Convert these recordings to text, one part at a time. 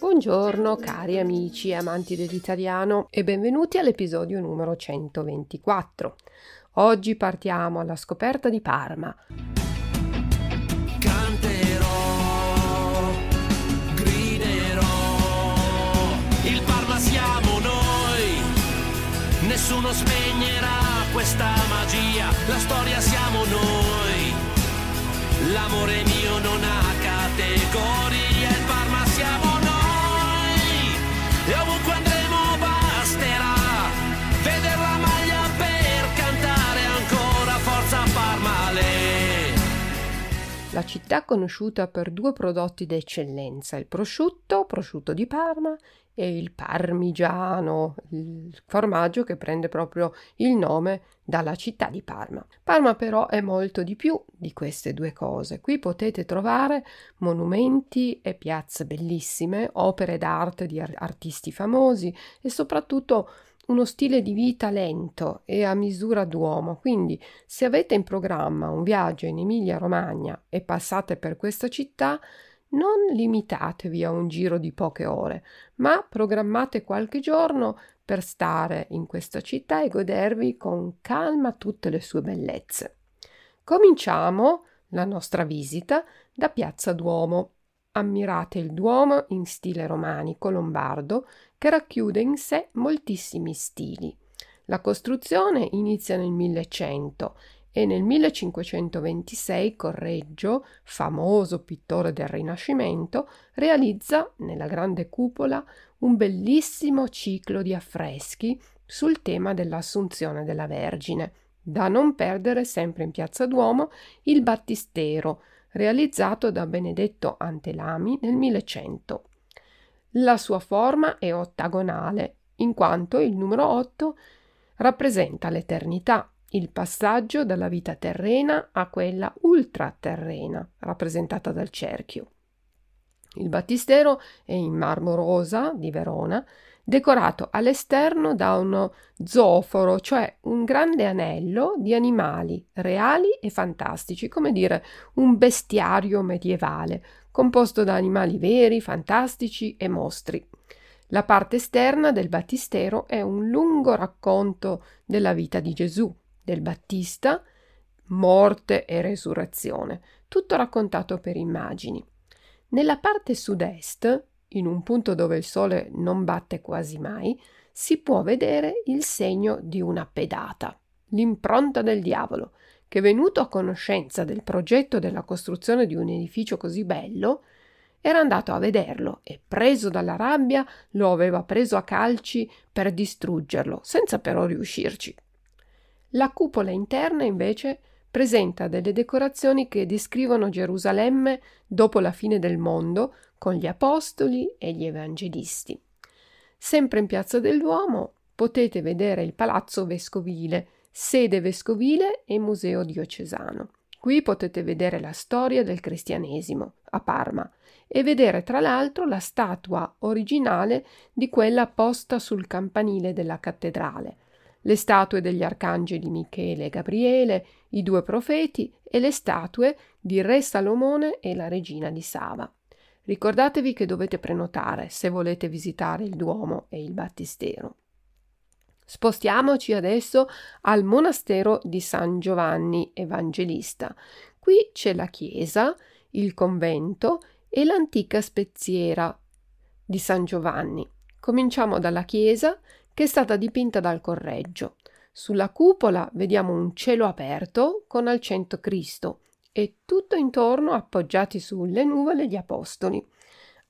Buongiorno cari amici e amanti dell'italiano e benvenuti all'episodio numero 124. Oggi partiamo alla scoperta di Parma, Nessuno spegnerà questa magia, la storia siamo noi. L'amore mio non ha categorie, il Parma siamo noi. E ovunque andremo La città conosciuta per due prodotti d'eccellenza, il prosciutto, prosciutto di Parma e il parmigiano, il formaggio che prende proprio il nome dalla città di Parma. Parma però è molto di più di queste due cose. Qui potete trovare monumenti e piazze bellissime, opere d'arte di artisti famosi e soprattutto uno stile di vita lento e a misura d'uomo, quindi se avete in programma un viaggio in Emilia-Romagna e passate per questa città, non limitatevi a un giro di poche ore, ma programmate qualche giorno per stare in questa città e godervi con calma tutte le sue bellezze. Cominciamo la nostra visita da Piazza Duomo. Ammirate il Duomo in stile romanico lombardo che racchiude in sé moltissimi stili. La costruzione inizia nel 1100 e nel 1526 Correggio, famoso pittore del Rinascimento, realizza nella grande cupola un bellissimo ciclo di affreschi sul tema dell'Assunzione della Vergine. Da non perdere sempre in Piazza Duomo il Battistero, realizzato da Benedetto Antelami nel 1100. La sua forma è ottagonale, in quanto il numero 8 rappresenta l'eternità, il passaggio dalla vita terrena a quella ultraterrena, rappresentata dal cerchio. Il battistero è in marmo rosa di Verona decorato all'esterno da uno zoforo, cioè un grande anello di animali reali e fantastici, come dire un bestiario medievale, composto da animali veri, fantastici e mostri. La parte esterna del battistero è un lungo racconto della vita di Gesù, del Battista, morte e resurrezione, tutto raccontato per immagini. Nella parte sud-est in un punto dove il sole non batte quasi mai, si può vedere il segno di una pedata, l'impronta del diavolo, che venuto a conoscenza del progetto della costruzione di un edificio così bello, era andato a vederlo e preso dalla rabbia lo aveva preso a calci per distruggerlo, senza però riuscirci. La cupola interna invece presenta delle decorazioni che descrivono Gerusalemme dopo la fine del mondo con gli apostoli e gli evangelisti. Sempre in Piazza del Duomo potete vedere il Palazzo Vescovile, sede vescovile e museo diocesano. Qui potete vedere la storia del cristianesimo a Parma e vedere tra l'altro la statua originale di quella posta sul campanile della cattedrale, le statue degli arcangeli Michele e Gabriele, i due profeti e le statue di Re Salomone e la regina di Sava. Ricordatevi che dovete prenotare se volete visitare il Duomo e il Battistero. Spostiamoci adesso al monastero di San Giovanni Evangelista. Qui c'è la chiesa, il convento e l'antica spezziera di San Giovanni. Cominciamo dalla chiesa che è stata dipinta dal Correggio. Sulla cupola vediamo un cielo aperto con al centro Cristo e tutto intorno appoggiati sulle nuvole gli apostoli.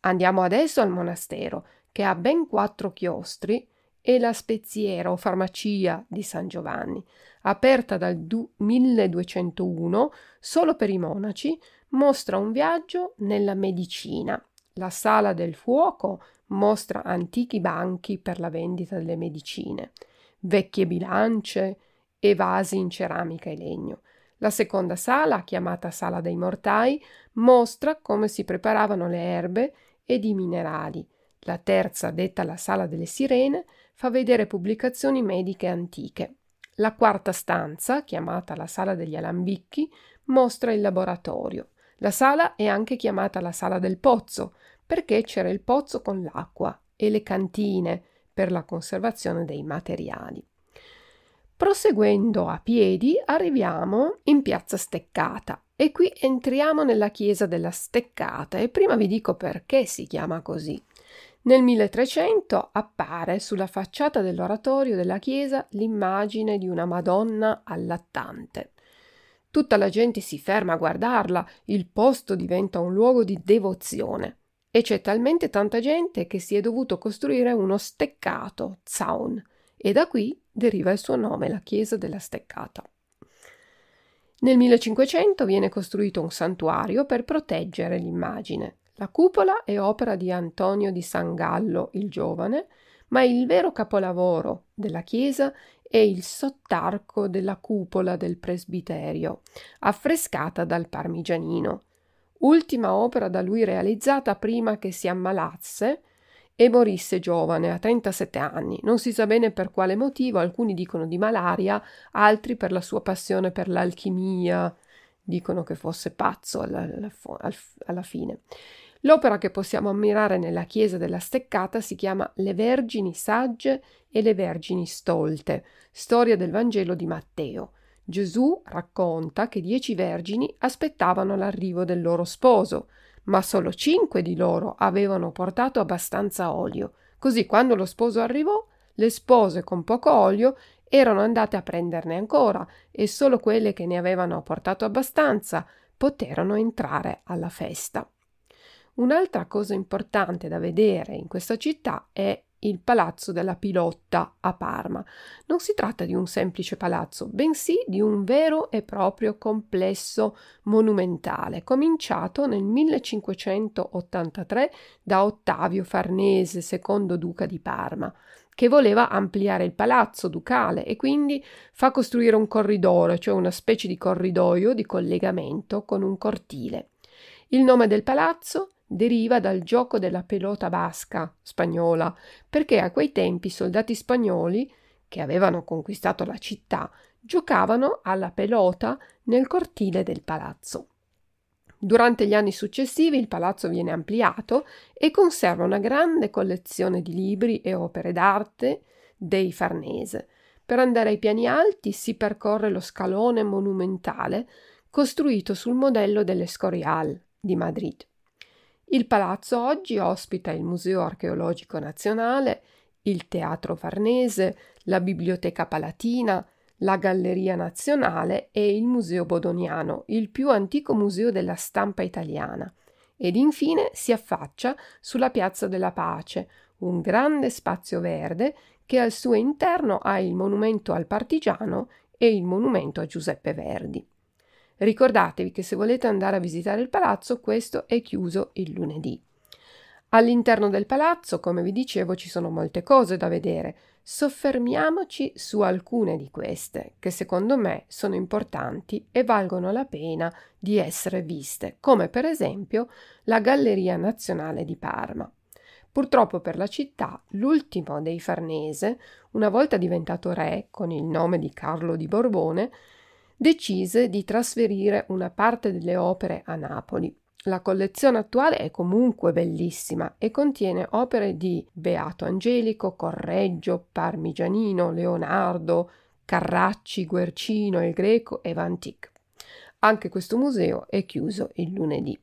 Andiamo adesso al monastero, che ha ben quattro chiostri, e la spezziera o farmacia di San Giovanni, aperta dal 1201 solo per i monaci, mostra un viaggio nella medicina. La sala del fuoco mostra antichi banchi per la vendita delle medicine, vecchie bilance e vasi in ceramica e legno. La seconda sala, chiamata Sala dei Mortai, mostra come si preparavano le erbe ed i minerali. La terza, detta la Sala delle Sirene, fa vedere pubblicazioni mediche antiche. La quarta stanza, chiamata la Sala degli Alambicchi, mostra il laboratorio. La sala è anche chiamata la Sala del Pozzo, perché c'era il pozzo con l'acqua e le cantine per la conservazione dei materiali. Proseguendo a piedi arriviamo in piazza Steccata e qui entriamo nella chiesa della Steccata e prima vi dico perché si chiama così. Nel 1300 appare sulla facciata dell'oratorio della chiesa l'immagine di una Madonna allattante. Tutta la gente si ferma a guardarla, il posto diventa un luogo di devozione e c'è talmente tanta gente che si è dovuto costruire uno steccato, zaun, e da qui deriva il suo nome, la chiesa della Steccata. Nel 1500 viene costruito un santuario per proteggere l'immagine. La cupola è opera di Antonio di San Gallo il Giovane, ma il vero capolavoro della chiesa è il sottarco della cupola del presbiterio, affrescata dal Parmigianino, ultima opera da lui realizzata prima che si ammalasse e morisse giovane, a 37 anni. Non si sa bene per quale motivo, alcuni dicono di malaria, altri per la sua passione per l'alchimia, dicono che fosse pazzo alla, alla, alla fine. L'opera che possiamo ammirare nella chiesa della Steccata si chiama Le Vergini Sagge e le Vergini Stolte, storia del Vangelo di Matteo. Gesù racconta che dieci vergini aspettavano l'arrivo del loro sposo ma solo cinque di loro avevano portato abbastanza olio, così quando lo sposo arrivò, le spose con poco olio erano andate a prenderne ancora e solo quelle che ne avevano portato abbastanza poterono entrare alla festa. Un'altra cosa importante da vedere in questa città è il Palazzo della Pilotta a Parma. Non si tratta di un semplice palazzo, bensì di un vero e proprio complesso monumentale, cominciato nel 1583 da Ottavio Farnese, secondo duca di Parma, che voleva ampliare il palazzo ducale e quindi fa costruire un corridore, cioè una specie di corridoio di collegamento con un cortile. Il nome del palazzo deriva dal gioco della pelota basca spagnola, perché a quei tempi i soldati spagnoli, che avevano conquistato la città, giocavano alla pelota nel cortile del palazzo. Durante gli anni successivi il palazzo viene ampliato e conserva una grande collezione di libri e opere d'arte dei Farnese. Per andare ai piani alti si percorre lo scalone monumentale costruito sul modello dell'Escorial di Madrid. Il palazzo oggi ospita il Museo archeologico nazionale, il Teatro Farnese, la Biblioteca Palatina, la Galleria Nazionale e il Museo Bodoniano, il più antico museo della stampa italiana. Ed infine si affaccia sulla Piazza della Pace, un grande spazio verde che al suo interno ha il monumento al partigiano e il monumento a Giuseppe Verdi. Ricordatevi che se volete andare a visitare il palazzo, questo è chiuso il lunedì. All'interno del palazzo, come vi dicevo, ci sono molte cose da vedere. Soffermiamoci su alcune di queste, che secondo me sono importanti e valgono la pena di essere viste, come per esempio la Galleria Nazionale di Parma. Purtroppo per la città, l'ultimo dei Farnese, una volta diventato re con il nome di Carlo di Borbone, decise di trasferire una parte delle opere a Napoli. La collezione attuale è comunque bellissima e contiene opere di Beato Angelico, Correggio, Parmigianino, Leonardo, Carracci, Guercino, Il Greco e Van Dyck. Anche questo museo è chiuso il lunedì.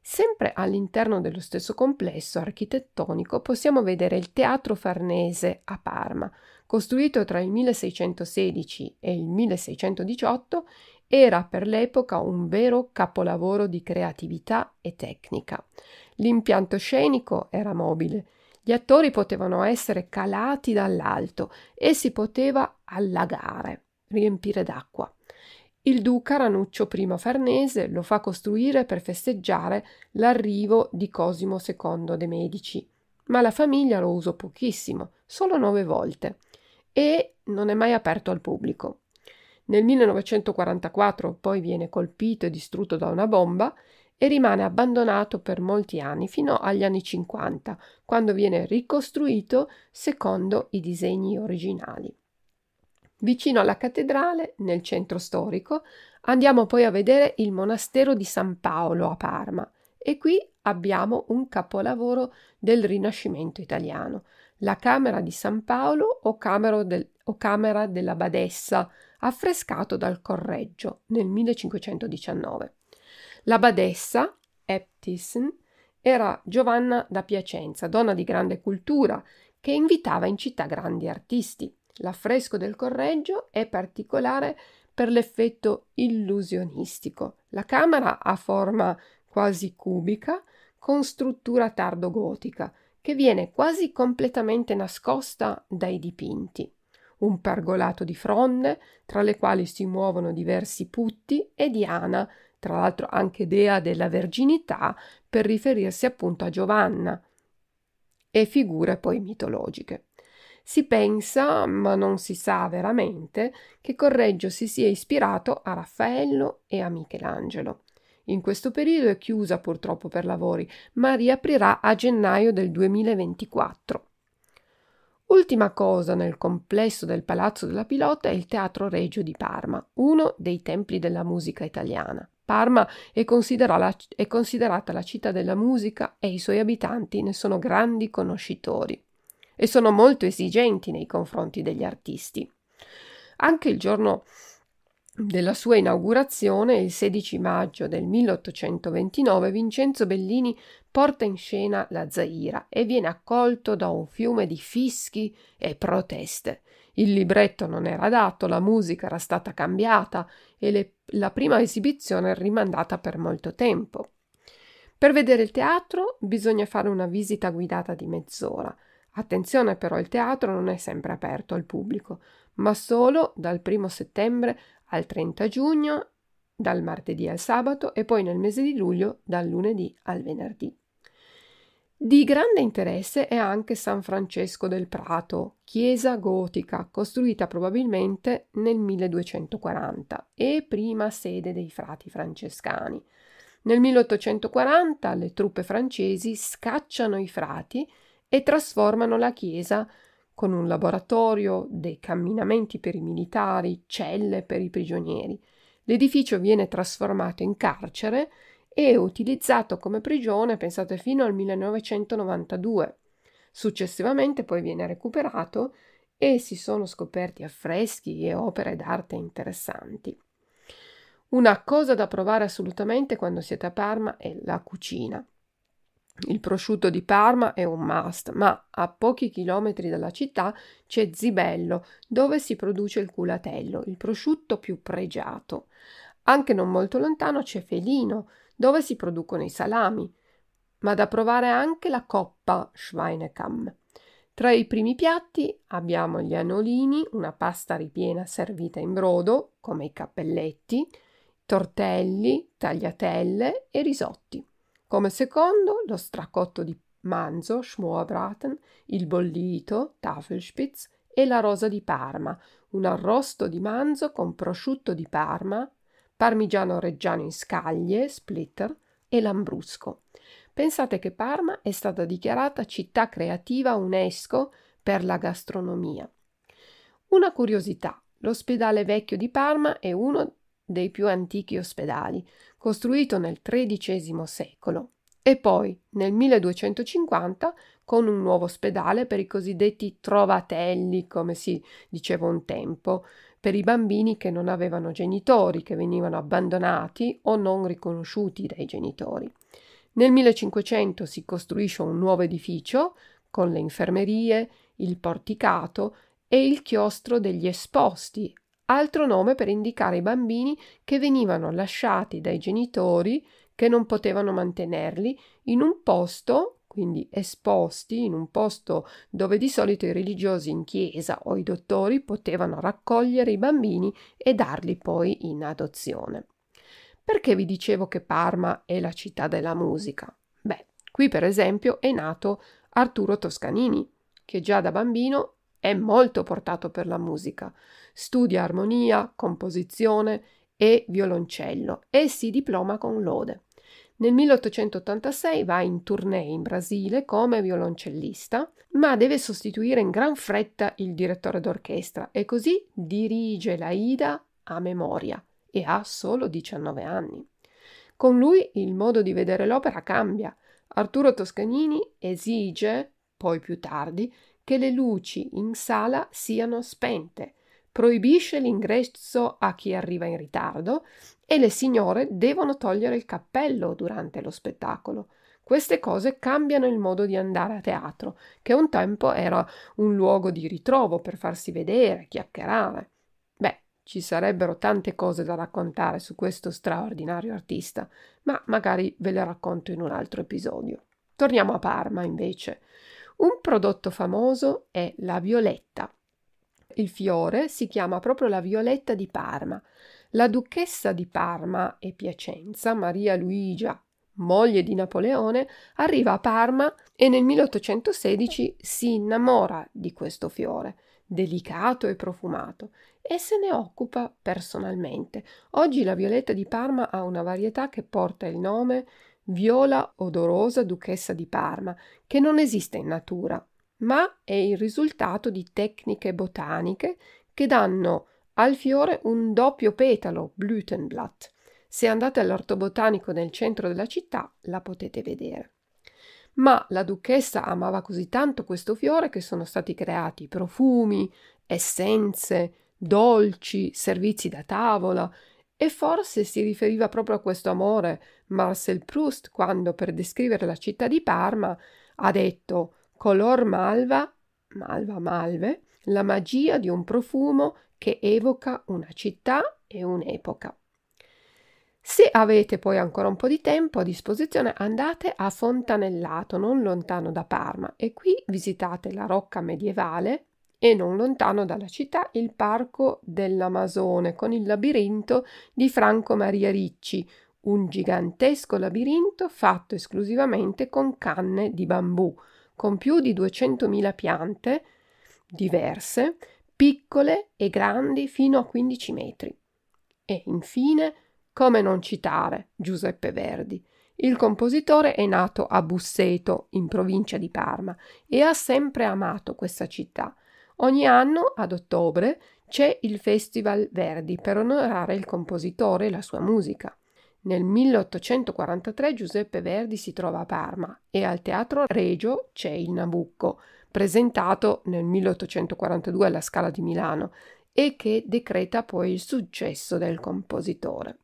Sempre all'interno dello stesso complesso architettonico possiamo vedere il Teatro Farnese a Parma, Costruito tra il 1616 e il 1618, era per l'epoca un vero capolavoro di creatività e tecnica. L'impianto scenico era mobile, gli attori potevano essere calati dall'alto e si poteva allagare, riempire d'acqua. Il duca Ranuccio I Farnese lo fa costruire per festeggiare l'arrivo di Cosimo II de' Medici, ma la famiglia lo usò pochissimo, solo nove volte e non è mai aperto al pubblico. Nel 1944 poi viene colpito e distrutto da una bomba e rimane abbandonato per molti anni fino agli anni 50, quando viene ricostruito secondo i disegni originali. Vicino alla cattedrale, nel centro storico, andiamo poi a vedere il monastero di San Paolo a Parma. E qui abbiamo un capolavoro del Rinascimento italiano, la Camera di San Paolo o, del, o Camera della Badessa, affrescato dal Correggio nel 1519. La Badessa, Eptisen, era Giovanna da Piacenza, donna di grande cultura, che invitava in città grandi artisti. L'affresco del Correggio è particolare per l'effetto illusionistico. La camera ha forma quasi cubica, con struttura tardogotica, che viene quasi completamente nascosta dai dipinti. Un pergolato di fronde, tra le quali si muovono diversi putti, e Diana, tra l'altro anche dea della verginità, per riferirsi appunto a Giovanna, e figure poi mitologiche. Si pensa, ma non si sa veramente, che Correggio si sia ispirato a Raffaello e a Michelangelo. In questo periodo è chiusa purtroppo per lavori, ma riaprirà a gennaio del 2024. Ultima cosa nel complesso del Palazzo della Pilota è il Teatro Regio di Parma, uno dei templi della musica italiana. Parma è, considera è considerata la città della musica e i suoi abitanti ne sono grandi conoscitori e sono molto esigenti nei confronti degli artisti. Anche il giorno della sua inaugurazione, il 16 maggio del 1829, Vincenzo Bellini porta in scena la Zaira e viene accolto da un fiume di fischi e proteste. Il libretto non era adatto, la musica era stata cambiata e le, la prima esibizione rimandata per molto tempo. Per vedere il teatro bisogna fare una visita guidata di mezz'ora. Attenzione però, il teatro non è sempre aperto al pubblico, ma solo dal 1 settembre al 30 giugno, dal martedì al sabato e poi nel mese di luglio dal lunedì al venerdì. Di grande interesse è anche San Francesco del Prato, chiesa gotica costruita probabilmente nel 1240 e prima sede dei frati francescani. Nel 1840 le truppe francesi scacciano i frati e trasformano la chiesa con un laboratorio, dei camminamenti per i militari, celle per i prigionieri. L'edificio viene trasformato in carcere e utilizzato come prigione, pensate, fino al 1992. Successivamente poi viene recuperato e si sono scoperti affreschi e opere d'arte interessanti. Una cosa da provare assolutamente quando siete a Parma è la cucina. Il prosciutto di Parma è un must, ma a pochi chilometri dalla città c'è Zibello, dove si produce il culatello, il prosciutto più pregiato. Anche non molto lontano c'è Felino, dove si producono i salami, ma da provare anche la coppa Schweinekamm. Tra i primi piatti abbiamo gli anolini, una pasta ripiena servita in brodo, come i cappelletti, tortelli, tagliatelle e risotti. Come secondo lo stracotto di manzo, schmorbraten, il bollito, tafelspitz e la rosa di Parma, un arrosto di manzo con prosciutto di Parma, parmigiano reggiano in scaglie, splitter e lambrusco. Pensate che Parma è stata dichiarata città creativa UNESCO per la gastronomia. Una curiosità, l'ospedale vecchio di Parma è uno dei più antichi ospedali, costruito nel XIII secolo, e poi nel 1250 con un nuovo ospedale per i cosiddetti trovatelli, come si diceva un tempo, per i bambini che non avevano genitori, che venivano abbandonati o non riconosciuti dai genitori. Nel 1500 si costruisce un nuovo edificio con le infermerie, il porticato e il chiostro degli esposti altro nome per indicare i bambini che venivano lasciati dai genitori che non potevano mantenerli in un posto, quindi esposti in un posto dove di solito i religiosi in chiesa o i dottori potevano raccogliere i bambini e darli poi in adozione. Perché vi dicevo che Parma è la città della musica? Beh, qui per esempio è nato Arturo Toscanini, che già da bambino è molto portato per la musica studia armonia, composizione e violoncello e si diploma con lode. Nel 1886 va in tournée in Brasile come violoncellista, ma deve sostituire in gran fretta il direttore d'orchestra e così dirige la Ida a memoria e ha solo 19 anni. Con lui il modo di vedere l'opera cambia. Arturo Toscanini esige, poi più tardi, che le luci in sala siano spente proibisce l'ingresso a chi arriva in ritardo e le signore devono togliere il cappello durante lo spettacolo. Queste cose cambiano il modo di andare a teatro, che un tempo era un luogo di ritrovo per farsi vedere, chiacchierare. Beh, ci sarebbero tante cose da raccontare su questo straordinario artista, ma magari ve le racconto in un altro episodio. Torniamo a Parma, invece. Un prodotto famoso è la violetta, il fiore si chiama proprio la violetta di Parma. La duchessa di Parma e Piacenza, Maria Luigia, moglie di Napoleone, arriva a Parma e nel 1816 si innamora di questo fiore, delicato e profumato, e se ne occupa personalmente. Oggi la violetta di Parma ha una varietà che porta il nome Viola odorosa duchessa di Parma, che non esiste in natura, ma è il risultato di tecniche botaniche che danno al fiore un doppio petalo, Blütenblatt. Se andate all'orto botanico nel centro della città la potete vedere. Ma la duchessa amava così tanto questo fiore che sono stati creati profumi, essenze, dolci, servizi da tavola e forse si riferiva proprio a questo amore Marcel Proust quando per descrivere la città di Parma ha detto color malva, malva malve, la magia di un profumo che evoca una città e un'epoca. Se avete poi ancora un po' di tempo a disposizione, andate a Fontanellato, non lontano da Parma, e qui visitate la Rocca medievale e non lontano dalla città il Parco dell'Amazone con il labirinto di Franco Maria Ricci, un gigantesco labirinto fatto esclusivamente con canne di bambù, con più di 200.000 piante diverse, piccole e grandi fino a 15 metri. E infine, come non citare Giuseppe Verdi? Il compositore è nato a Busseto, in provincia di Parma, e ha sempre amato questa città. Ogni anno, ad ottobre, c'è il Festival Verdi per onorare il compositore e la sua musica. Nel 1843 Giuseppe Verdi si trova a Parma e al Teatro Regio c'è il Nabucco, presentato nel 1842 alla Scala di Milano e che decreta poi il successo del compositore.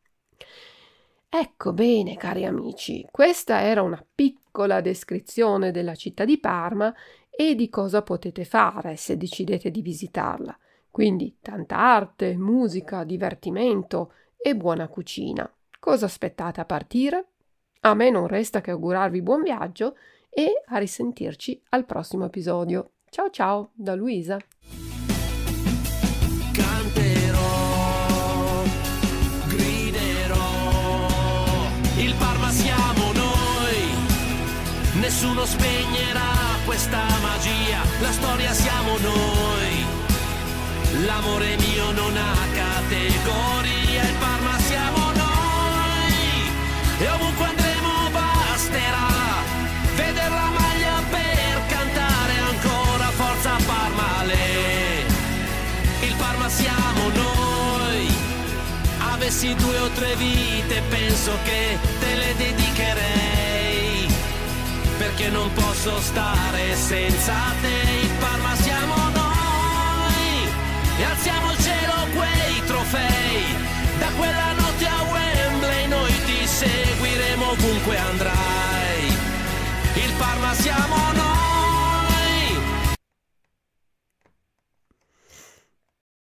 Ecco bene, cari amici, questa era una piccola descrizione della città di Parma e di cosa potete fare se decidete di visitarla. Quindi tanta arte, musica, divertimento e buona cucina. Cosa aspettate a partire? A me non resta che augurarvi buon viaggio e a risentirci al prossimo episodio. Ciao ciao da Luisa. Canterò, griderò, il Parma siamo noi, nessuno spegnerà questa magia, la storia siamo noi, l'amore mio non ha categoria, il Parma e ovunque andremo basterà vedere la maglia per cantare ancora forza Parmale il Parma siamo noi avessi due o tre vite penso che te le dedicherei perché non posso stare senza te il Parma siamo noi e alziamo il cielo quei trofei da quella seguiremo ovunque andrai. Il Parma siamo noi.